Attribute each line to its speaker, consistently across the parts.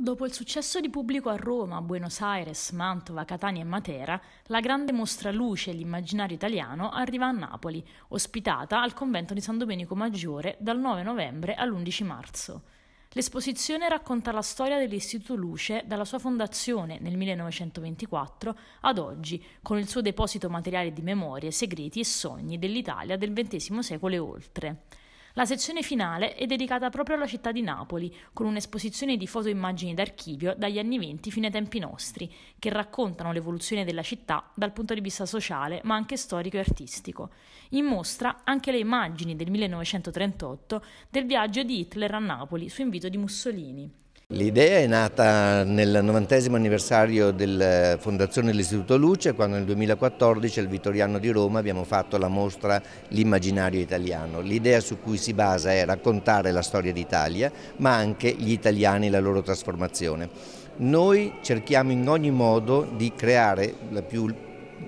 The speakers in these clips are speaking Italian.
Speaker 1: Dopo il successo di pubblico a Roma, Buenos Aires, Mantova, Catania e Matera, la grande mostra Luce e l'immaginario italiano arriva a Napoli, ospitata al convento di San Domenico Maggiore dal 9 novembre all'11 marzo. L'esposizione racconta la storia dell'Istituto Luce dalla sua fondazione nel 1924 ad oggi, con il suo deposito materiale di memorie, segreti e sogni dell'Italia del XX secolo e oltre. La sezione finale è dedicata proprio alla città di Napoli, con un'esposizione di foto e immagini d'archivio dagli anni 20 fino ai tempi nostri, che raccontano l'evoluzione della città dal punto di vista sociale, ma anche storico e artistico. In mostra anche le immagini del 1938 del viaggio di Hitler a Napoli su invito di Mussolini.
Speaker 2: L'idea è nata nel 90 anniversario della eh, fondazione dell'Istituto Luce, quando nel 2014 al Vittoriano di Roma abbiamo fatto la mostra L'immaginario italiano. L'idea su cui si basa è raccontare la storia d'Italia, ma anche gli italiani e la loro trasformazione. Noi cerchiamo in ogni modo di creare la più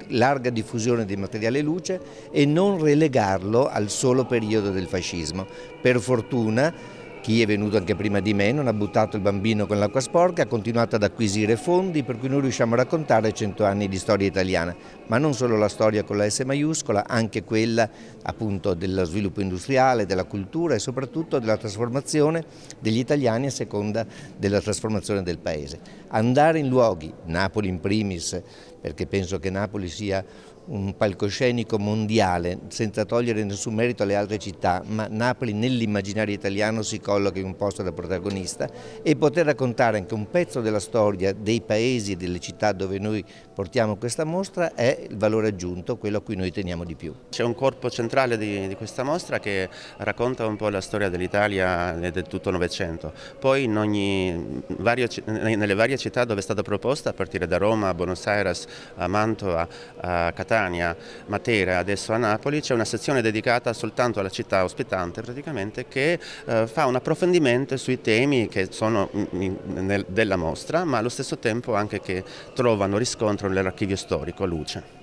Speaker 2: larga diffusione di materiale luce e non relegarlo al solo periodo del fascismo. Per fortuna chi è venuto anche prima di me non ha buttato il bambino con l'acqua sporca, ha continuato ad acquisire fondi per cui noi riusciamo a raccontare 100 anni di storia italiana, ma non solo la storia con la S maiuscola, anche quella appunto dello sviluppo industriale, della cultura e soprattutto della trasformazione degli italiani a seconda della trasformazione del paese. Andare in luoghi, Napoli in primis, perché penso che Napoli sia un palcoscenico mondiale, senza togliere nessun merito alle altre città, ma Napoli nell'immaginario italiano si colloca in un posto da protagonista e poter raccontare anche un pezzo della storia dei paesi e delle città dove noi portiamo questa mostra è il valore aggiunto, quello a cui noi teniamo di più.
Speaker 3: C'è un corpo centrale di, di, questa mostra che racconta un po' la storia dell'Italia e del tutto Novecento, poi ogni, vario, nelle varie città dove è stata proposta, a partire da Roma, Buenos Aires, a Mantova, a Catania, Matera, adesso a Napoli, c'è una sezione dedicata soltanto alla città ospitante praticamente che eh, fa un approfondimento sui temi che sono in, nel, della mostra ma allo stesso tempo anche che trovano riscontro nell'archivio storico Luce.